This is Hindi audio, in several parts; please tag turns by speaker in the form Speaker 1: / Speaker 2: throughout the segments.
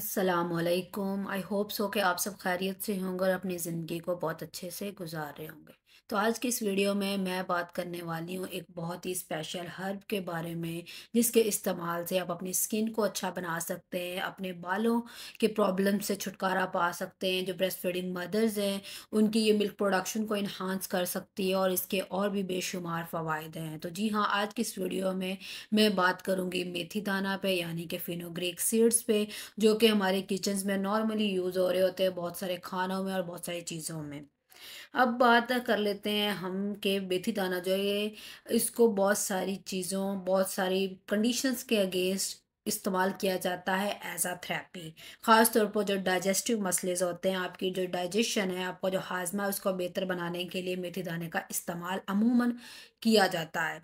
Speaker 1: असलकुम आई होप सो कि आप सब खैरियत से होंगे और अपनी ज़िंदगी को बहुत अच्छे से गुजार रहे होंगे तो आज की इस वीडियो में मैं बात करने वाली हूँ एक बहुत ही स्पेशल हर्ब के बारे में जिसके इस्तेमाल से आप अपनी स्किन को अच्छा बना सकते हैं अपने बालों के प्रॉब्लम से छुटकारा पा सकते हैं जो ब्रेस्ट फीडिंग मदर्स हैं उनकी ये मिल्क प्रोडक्शन को इन्हांस कर सकती है और इसके और भी बेशुमार फ़वाद हैं तो जी हाँ आज की इस वीडियो में मैं बात करूँगी मेथी दाना पे यानी कि फिनोग्रेक सीड्स पे जो कि हमारे किचन्स में नॉर्मली यूज़ हो रहे होते हैं बहुत सारे खानों में और बहुत सारी चीज़ों में अब बात कर लेते हैं हम के मेथी दाना जो ये इसको बहुत सारी चीज़ों बहुत सारी कंडीशंस के अगेंस्ट इस्तेमाल किया जाता है एज आ थेरेपी ख़ास तौर पर जो डाइजेस्टिव मसलेज होते हैं आपकी जो डाइजेशन है आपका जो हाजमा है उसको बेहतर बनाने के लिए मेथी दाने का इस्तेमाल अमूमन किया जाता है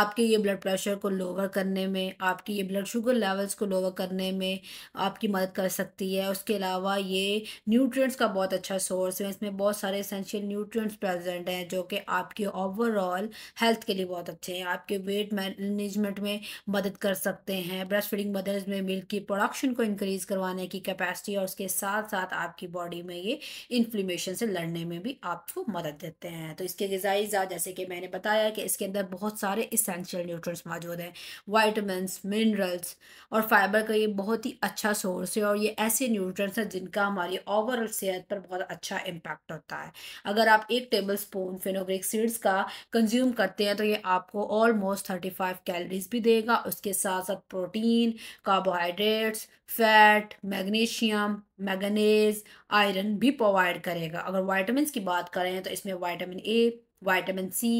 Speaker 1: आपके ये ब्लड प्रेशर को लोअर करने में आपकी ये ब्लड शुगर लेवल्स को लोअर करने में आपकी मदद कर सकती है उसके अलावा ये न्यूट्रिएंट्स का बहुत अच्छा सोर्स है इसमें बहुत सारे एसेंशियल न्यूट्रिएंट्स प्रेजेंट हैं जो कि आपके ओवरऑल हेल्थ के लिए बहुत अच्छे हैं आपके वेट मैनेजमेंट में मदद कर सकते हैं ब्रेस्ट फीडिंग मदर्स में मिल्क की प्रोडक्शन को इंक्रीज़ करवाने की कैपेसिटी और उसके साथ साथ आपकी बॉडी में ये इन्फ्लेमेशन से लड़ने में भी आपको मदद देते हैं तो इसके गजाइजा जैसे कि मैंने बताया कि इसके अंदर बहुत सारे इस इसेंशियल न्यूट्रंट्स मौजूद हैं वाइटमिनस मिनरल्स और फाइबर का ये बहुत ही अच्छा सोर्स है और ये ऐसे न्यूट्रंट्स हैं जिनका हमारी ओवरऑल सेहत पर बहुत अच्छा इम्पैक्ट होता है अगर आप एक टेबल स्पून फिनोग्रिक सीड्स का कंज्यूम करते हैं तो ये आपको ऑलमोस्ट थर्टी फाइव कैलरीज भी देगा उसके साथ साथ protein carbohydrates fat magnesium manganese iron भी प्रोवाइड करेगा अगर वाइटामस की बात करें तो इसमें vitamin A vitamin C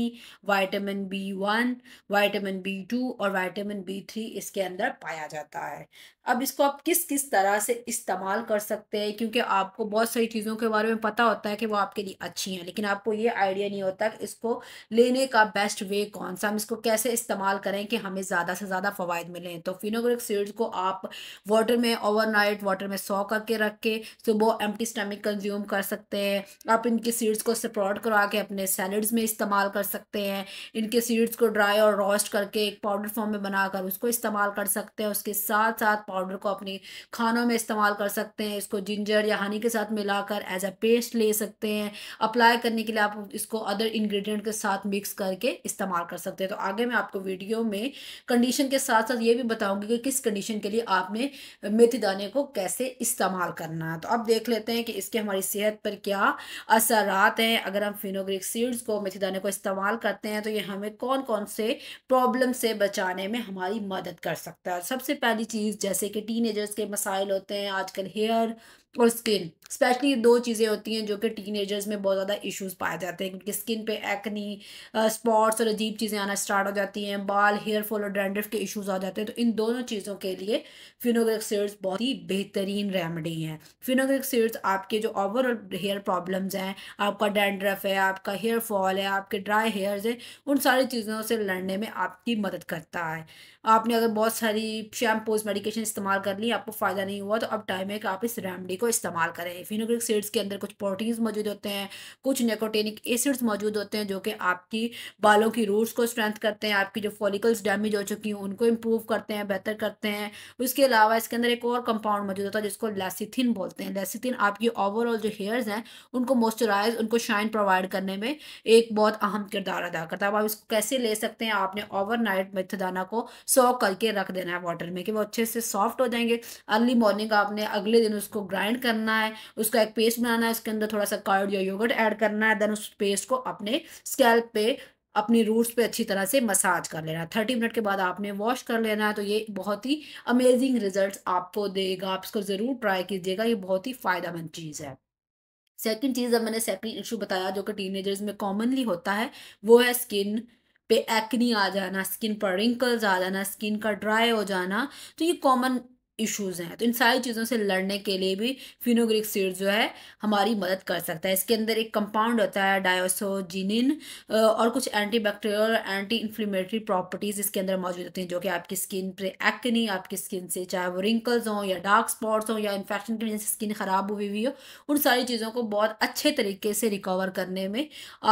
Speaker 1: vitamin B one vitamin B two और वाइटामिन बी थ्री इसके अंदर पाया जाता है अब इसको आप किस किस तरह से इस्तेमाल कर सकते हैं क्योंकि आपको बहुत सारी चीज़ों के बारे में पता होता है कि वो आपके लिए अच्छी हैं लेकिन आपको ये आइडिया नहीं होता कि इसको लेने का बेस्ट वे कौन सा हम इसको कैसे इस्तेमाल करें कि हमें ज़्यादा से ज़्यादा फ़वाद मिलें तो फिनोग्रिक सीड्स को आप वाटर में ओवर वाटर में सौ करके रख के सुबह एम्टी स्टमिक कंज्यूम कर सकते हैं आप इनकी सीड्स को स्प्रॉड करवा के अपने सैलड्स में इस्तेमाल कर सकते हैं इनके सीड्स को ड्राई और रोस्ट करके एक पाउडर फॉर्म में बनाकर उसको इस्तेमाल कर सकते हैं उसके साथ साथ पाउडर को अपने खानों में इस्तेमाल कर सकते हैं इसको जिंजर या हनी के साथ मिलाकर एज अ पेस्ट ले सकते हैं अप्लाई करने के लिए आप इसको अदर इन्ग्रीडियंट के साथ मिक्स करके इस्तेमाल कर सकते हैं तो आगे मैं आपको वीडियो में कंडीशन के साथ साथ ये भी बताऊँगी कि किस कंडीशन के लिए आपने मेथी दाने को कैसे इस्तेमाल करना है तो अब देख लेते हैं कि इसके हमारी सेहत पर क्या असर हैं अगर हम फिनोग्रिक सीड्स को मेथी दाने को इस्तेमाल करते हैं तो ये हमें कौन कौन से प्रॉब्लम से बचाने में हमारी मदद कर सकता है सबसे पहली चीज़ जैसे कि टीनेजर्स के मसाइल होते हैं आजकल हेयर और स्किन स्पेशली दो चीज़ें होती हैं जो कि टीनेजर्स में बहुत ज़्यादा इश्यूज पाए जाते हैं क्योंकि स्किन पे एक्नी स्पॉट्स और अजीब चीज़ें आना स्टार्ट हो जाती हैं बाल हेयर फॉल और डेंड्रिफ के इश्यूज आ जाते हैं तो इन दोनों चीज़ों के लिए फिनोग्रिक सीड्स बहुत ही बेहतरीन रेमेडी हैं फिनोग्रिक सीड्स आपके जो ओवरऑल हेयर प्रॉब्लम्स हैं आपका डेंड्रफ है आपका हेयर फॉल है आपके ड्राई हेयर्स हैं उन सारी चीज़ों से लड़ने में आपकी मदद करता है आपने अगर बहुत सारी शैम्पूज मेडिकेशन इस्तेमाल कर ली आपको फ़ायदा नहीं हुआ तो अब टाइम है कि आप इस रेमडी को इस्तेमाल करें फिनोग्रिक सीड्स के अंदर कुछ प्रोटीन्स मौजूद होते हैं कुछ नेकोटेनिक एसिड्स मौजूद होते हैं जो कि आपकी बालों की रूट्स को स्ट्रेंथ करते हैं आपकी जो फॉलिकल्स डैमेज हो चुकी हैं उनको इम्प्रूव करते हैं बेहतर करते हैं उसके अलावा इसके अंदर एक और कंपाउंड मौजूद होता है जिसको लेसिथिन बोलते हैं लेसिथिन आपकी ओवरऑल जो हेयर्स हैं उनको मॉइस्चराइज उनको शाइन प्रोवाइड करने में एक बहुत अहम किरदार अदा करता है अब आप इसको कैसे ले सकते हैं आपने नाइट मेथदाना को सॉक करके रख देना है वाटर में कि वो अच्छे से सॉफ्ट हो जाएंगे अर्ली मॉर्निंग आपने अगले दिन उसको ग्राइंड ग्राइंड करना है उसका एक पेस्ट बनाना है उसके अंदर थोड़ा सा कार्ड या योगर्ट ऐड करना है देन उस पेस्ट को अपने स्कैल्प पे अपनी रूट्स पे अच्छी तरह से मसाज कर लेना है थर्टी मिनट के बाद आपने वॉश कर लेना है तो ये बहुत ही अमेजिंग रिजल्ट्स आपको देगा आप इसको ज़रूर ट्राई कीजिएगा ये बहुत ही फ़ायदेमंद चीज़ है सेकंड चीज़ अब मैंने सेकंड इशू बताया जो कि टीनेजर्स में कॉमनली होता है वो है स्किन पे एक्नी आ जाना स्किन पर रिंकल्स आ जाना स्किन का ड्राई हो जाना तो ये कॉमन इश्यूज़ हैं तो इन सारी चीज़ों से लड़ने के लिए भी फिनोग्रिक सीड जो है हमारी मदद कर सकता है इसके अंदर एक कंपाउंड होता है डायोसोजिनिन और कुछ anti bacterial anti inflammatory properties इसके अंदर मौजूद होती हैं जो कि आपकी स्किन पर एक्नी आपकी स्किन से चाहे वो रिंकल्स हों या डार्क स्पॉट्स हों या इन्फेक्शन की वजह से स्किन ख़राब हुई हुई हो उन सारी चीज़ों को बहुत अच्छे तरीके से रिकवर करने में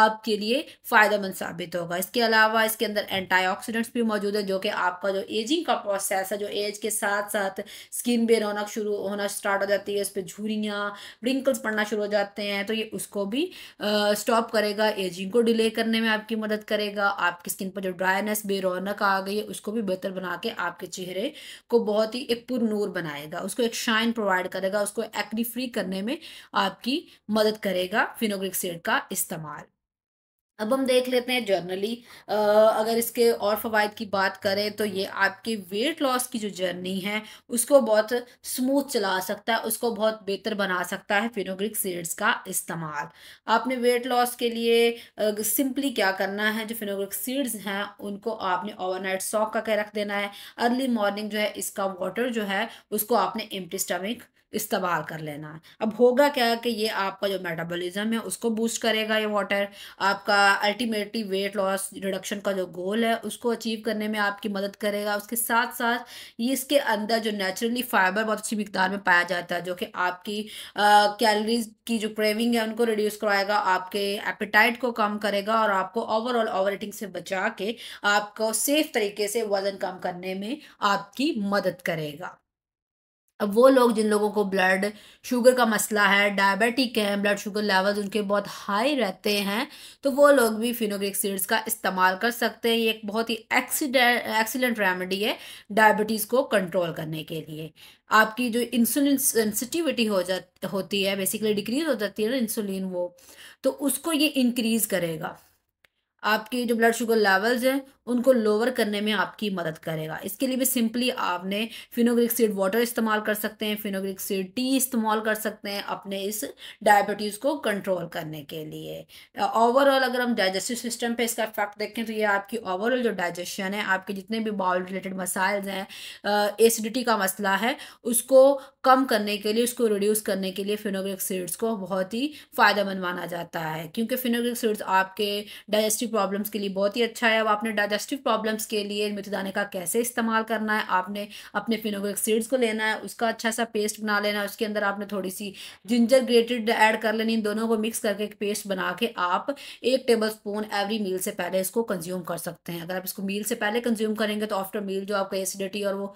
Speaker 1: आपके लिए फ़ायदेमंद साबित होगा इसके अलावा इसके अंदर एंटीऑक्सीडेंट्स भी मौजूद है जो कि आपका जो एजिंग का प्रोसेस है जो एज के साथ साथ स्किन पे रौनक शुरू होना स्टार्ट हो जाती है उस पर झूरियाँ रिंकल्स पड़ना शुरू हो जाते हैं तो ये उसको भी स्टॉप करेगा एजिंग को डिले करने में आपकी मदद करेगा आपकी स्किन पर जो ड्राइनेस बेरौनक आ गई है उसको भी बेहतर बना के आपके चेहरे को बहुत ही एक पुरनूर बनाएगा उसको एक शाइन प्रोवाइड करेगा उसको एक्ने फ्री करने में आपकी मदद करेगा फिनोग्रिक सेड का इस्तेमाल अब हम देख लेते हैं जर्नली अगर इसके और फवाद की बात करें तो ये आपके वेट लॉस की जो जर्नी है उसको बहुत स्मूथ चला सकता है उसको बहुत बेहतर बना सकता है फिनोग्रिक सीड्स का इस्तेमाल आपने वेट लॉस के लिए सिंपली क्या करना है जो फिनोग्रिक सीड्स हैं उनको आपने ओवरनाइट सॉक का के रख देना है अर्ली मॉर्निंग जो है इसका वाटर जो है उसको आपने एम्प्टी स्टमिक इस्तेमाल कर लेना है अब होगा क्या कि ये आपका जो मेटाबॉलिज्म है उसको बूस्ट करेगा ये वाटर आपका अल्टीमेटली वेट लॉस रिडक्शन का जो गोल है उसको अचीव करने में आपकी मदद करेगा उसके साथ साथ ये इसके अंदर जो नेचुरली फाइबर बहुत अच्छी मकदार में पाया जाता है जो कि आपकी कैलरीज की जो क्रेविंग है उनको रिड्यूस करवाएगा आपके एपिटाइट को कम करेगा और आपको ओवरऑल ओवर ईटिंग से बचा के आपको सेफ तरीके से वज़न कम करने में आपकी मदद करेगा अब वो लोग जिन लोगों को ब्लड शुगर का मसला है डायबिटिक हैं ब्लड शुगर लेवल्स उनके बहुत हाई रहते हैं तो वो लोग भी फिनोग्रिक सीड्स का इस्तेमाल कर सकते हैं ये एक बहुत ही एक्सीलेंट रेमेडी है डायबिटीज़ को कंट्रोल करने के लिए आपकी जो इंसुलिन सेंसिटिविटी हो जा होती है बेसिकली डिक्रीज हो जाती है ना इंसुलिन वो तो उसको ये इंक्रीज़ करेगा आपके जो ब्लड शुगर लेवल्स हैं उनको लोअर करने में आपकी मदद करेगा इसके लिए भी सिंपली आपने फिनोग्रिक सीड वाटर इस्तेमाल कर सकते हैं फिनोग्रिक सीड टी इस्तेमाल कर सकते हैं अपने इस डायबिटीज़ को कंट्रोल करने के लिए ओवरऑल अगर हम डाइजेस्टिव सिस्टम पे इसका इफेक्ट देखें तो ये आपकी ओवरऑल जो डाइजेशन है आपके जितने भी बाउल रिलेटेड मसाइल हैं एसिडिटी का मसला है उसको कम करने के लिए उसको रिड्यूस करने के लिए फिनोग्रिक सीड्स को बहुत ही फ़ायदेमंद माना जाता है क्योंकि फिनोग्रिक सीड्स आपके डाइजेस्टिव प्रॉब्लम्स के लिए बहुत ही अच्छा है अब आपने डाइजेस्टिव प्रॉब्लम्स के लिए दाने का कैसे इस्तेमाल करना है आपने अपने फिनोग्रिक सीड्स को लेना है उसका अच्छा सा पेस्ट बना लेना है उसके अंदर आपने थोड़ी सी जिंजर ग्रेटेड ऐड कर लेनी इन दोनों को मिक्स करके एक पेस्ट बना के आप एक टेबल स्पून एवरी मील से पहले इसको कंज्यूम कर सकते हैं अगर आप इसको मील से पहले कंज्यूम करेंगे तो आफ्टर मील जो आपका एसिडिटी और वो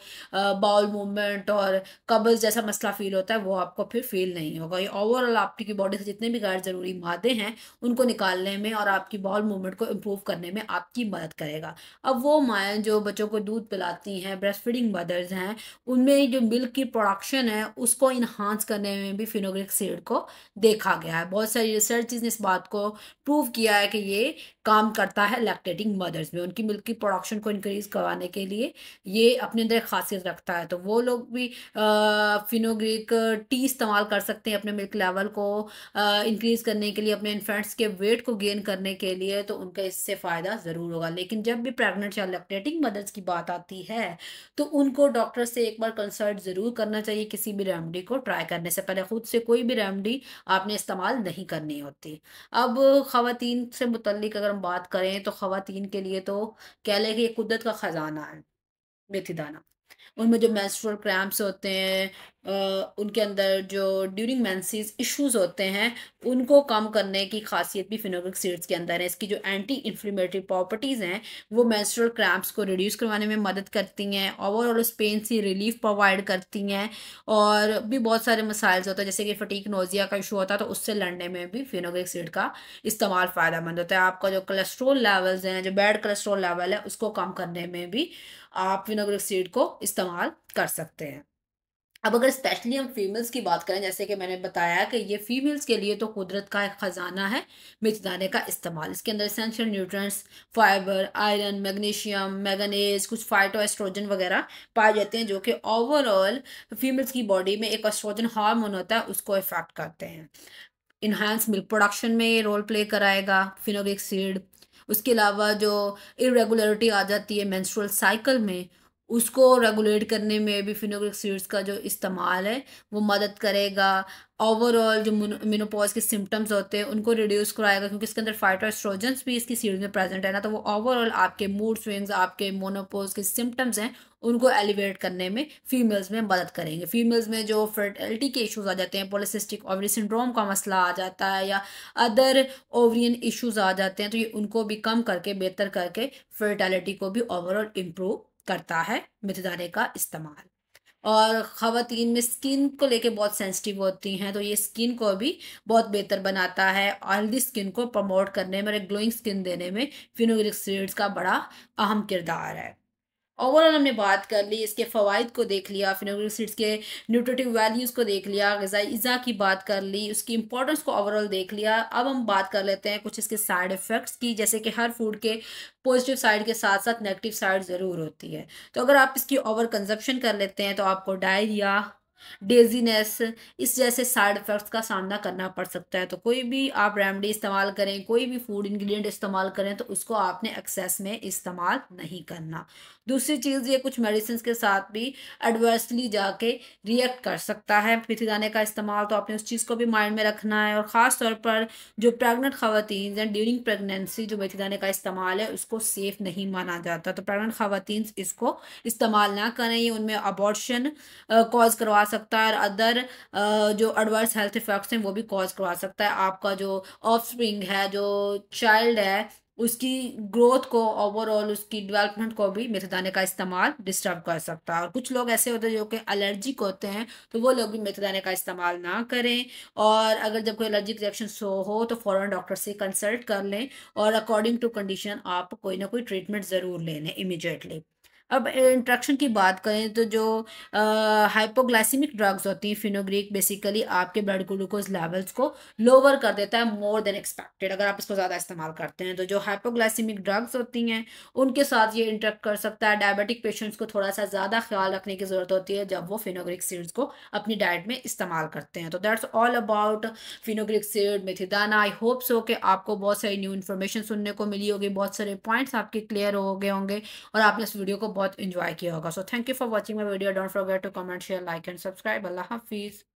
Speaker 1: बाउल मूवमेंट और कबल्स जैसे जैसा मसला फील होता है वो आपको फिर फील नहीं होगा ये ओवरऑल आपकी बॉडी से जितने भी गैर ज़रूरी मादे हैं उनको निकालने में और आपकी बॉल मूवमेंट को इम्प्रूव करने में आपकी मदद करेगा अब वो माएँ जो बच्चों को दूध पिलाती हैं ब्रेस्ट फीडिंग मदर्स हैं उनमें जो मिल्क की प्रोडक्शन है उसको इन्हांस करने में भी फिनोग्रिक सीड को देखा गया है बहुत सारी रिसर्च ने इस बात को प्रूव किया है कि ये काम करता है लैक्टेटिंग मदर्स में उनकी मिल्क की प्रोडक्शन को इंक्रीज करवाने के लिए ये अपने अंदर खासियत रखता है तो वो लोग भी फिनोग्रिक टी इस्तेमाल कर सकते हैं अपने मिल्क लेवल को इंक्रीज करने के लिए अपने इन्फेंट्स के वेट को गेन करने के लिए तो उनका इससे फ़ायदा ज़रूर होगा लेकिन जब भी प्रेगनेंट या लैक्टेटिंग मदर्स की बात आती है तो उनको डॉक्टर से एक बार कंसल्ट ज़रूर करना चाहिए किसी भी रेमडी को ट्राई करने से पहले ख़ुद से कोई भी रेमडी आपने इस्तेमाल नहीं करनी होती अब ख़वान से मुतलिक अगर हम बात करें तो खातिन के लिए तो कह लें कि कुदरत का ख़जाना है मेथी दाना उनमें जो मेंस्ट्रुअल क्रैम्प्स होते हैं उनके अंदर जो ड्यूरिंग मैंसीज इश्यूज होते हैं उनको कम करने की खासियत भी फिनोलिक सीड्स के अंदर है इसकी जो एंटी इन्फ्लेमेटरी प्रॉपर्टीज़ हैं वो मेंस्ट्रुअल क्रैम्प्स को रिड्यूस करवाने में मदद करती हैं ओवरऑल उस पेन से रिलीफ प्रोवाइड करती हैं और भी बहुत सारे मसाइल्स होते हैं जैसे कि फटीक नोजिया का इशू होता है तो उससे लड़ने में भी फिनोग्रिक सीड का इस्तेमाल फ़ायदेमंद होता है आपका जो कोलेस्ट्रोल लेवल्स हैं जो बैड कोलेस्ट्रोल लेवल है उसको कम करने में भी आप फिनोलिक सीड को इस्तेमाल कर सकते हैं अब अगर स्पेशली हम फीमेल्स की बात करें जैसे कि मैंने बताया कि ये फीमेल्स के लिए तो कुदरत का एक ख़जाना है मिर्चदाने का इस्तेमाल इसके अंदर essential nutrients fibre iron magnesium manganese कुछ फाइटो एस्ट्रोजन वगैरह पाए जाते हैं जो कि ओवरऑल फीमेल्स की बॉडी में एक एस्ट्रोजन हार्मोन होता है उसको इफेक्ट करते हैं इन्हांस मिल्क प्रोडक्शन में ये रोल प्ले कराएगा फिनोलिक सीड उसके अलावा जो इरेगुलरिटी आ जाती है मैंस्ट्रुअल साइकिल में उसको रेगुलेट करने में भी फिनोग्रिक सीड्स का जो इस्तेमाल है वो मदद करेगा ओवरऑल जो मिनोपॉज के सिम्टम्स होते हैं उनको रिड्यूस कराएगा क्योंकि इसके अंदर फाइटोस्ट्रोजेंस भी इसकी सीड्स में प्रेजेंट है ना तो वो ओवरऑल आपके मूड स्विंग्स आपके मोनोपोज के सिम्टम्स हैं उनको एलिवेट करने में फीमेल्स में मदद करेंगे फीमेल्स में जो फर्टिलिटी के इश्यूज आ जाते हैं पोलिसिस्टिक ओवरी सिंड्रोम का मसला आ जाता है या अदर ओवरियन इश्यूज आ जाते हैं तो ये उनको भी कम करके बेहतर करके फर्टेलिटी को भी ओवरऑल इम्प्रूव करता है मितदारे का इस्तेमाल और ख़वान में स्किन को लेके बहुत सेंसिटिव होती हैं तो ये स्किन को भी बहुत बेहतर बनाता है और हेल्दी स्किन को प्रमोट करने में और ग्लोइंग स्किन देने में फिनोग्रिक सीड्स का बड़ा अहम किरदार है ओवरऑल हमने बात कर ली इसके फ़वाद को देख लिया फिनोग्रोसिड्स के न्यूट्रेटिव वैल्यूज़ को देख लिया गज़ाई इज़ा की बात कर ली उसकी इंपॉर्टेंस को ओवरऑल देख लिया अब हम बात कर लेते हैं कुछ इसके साइड इफ़ेक्ट्स की जैसे कि हर फूड के पॉजिटिव साइड के साथ साथ नेगेटिव साइड ज़रूर होती है तो अगर आप इसकी ओवर कंजप्शन कर लेते हैं तो आपको डायरिया डेजीनेस इस जैसे साइड इफ़ेक्ट्स का सामना करना पड़ सकता है तो कोई भी आप रेमडी इस्तेमाल करें कोई भी फूड इंग्रेडिएंट इस्तेमाल करें तो उसको आपने एक्सेस में इस्तेमाल नहीं करना दूसरी चीज़ ये कुछ मेडिसिन के साथ भी एडवर्सली जाके रिएक्ट कर सकता है फिथिदाने का इस्तेमाल तो आपने उस चीज़ को भी माइंड में रखना है और ख़ास तौर पर जो प्रेगनेंट खातन हैं ड्यूरिंग प्रेगनेंसी जो मेथिदाने का इस्तेमाल है उसको सेफ़ नहीं माना जाता तो प्रेगनेंट खातन इसको इस्तेमाल ना करें ये उनमें अबॉर्शन कॉज करवा सकता है और अदर जो एडवर्स हेल्थ इफेक्ट्स हैं वो भी कॉज करवा सकता है आपका जो ऑफ है जो चाइल्ड है उसकी ग्रोथ को ओवरऑल उसकी डेवलपमेंट को भी मेथेदाने का इस्तेमाल डिस्टर्ब कर सकता है और कुछ लोग ऐसे होते हैं जो कि एलर्जिक होते हैं तो वो लोग भी मेथेदाने का इस्तेमाल ना करें और अगर जब कोई एलर्जिक रिएक्शन शो हो तो फ़ौरन डॉक्टर से कंसल्ट कर लें और अकॉर्डिंग टू कंडीशन आप कोई ना कोई ट्रीटमेंट ज़रूर ले लें इमिजिएटली अब इंट्रक्शन की बात करें तो जो हाइपोग्लाइसिमिक ड्रग्स होती हैं फिनोग्रीक बेसिकली आपके ब्लड ग्लूकोज लेवल्स को लोअर कर देता है मोर देन एक्सपेक्टेड अगर आप इसको ज़्यादा इस्तेमाल करते हैं तो जो हाइपोग्लाइसिमिक ड्रग्स होती हैं उनके साथ ये इंट्रैक्ट कर सकता है डायबिटिक पेशेंट्स को थोड़ा सा ज़्यादा ख्याल रखने की ज़रूरत होती है जब वो फिनोग्रिक सीड्स को अपनी डाइट में इस्तेमाल करते हैं तो that's all about fenugreek seed मेथिदाना आई होप सो कि आपको बहुत सारी न्यू इन्फॉर्मेशन सुनने को मिली होगी बहुत सारे पॉइंट्स आपके क्लियर हो गए होंगे और आपने इस वीडियो को बहुत इंजॉय किया होगा so thank you for watching my video don't forget to comment share like and subscribe अल्लाह हाफिज़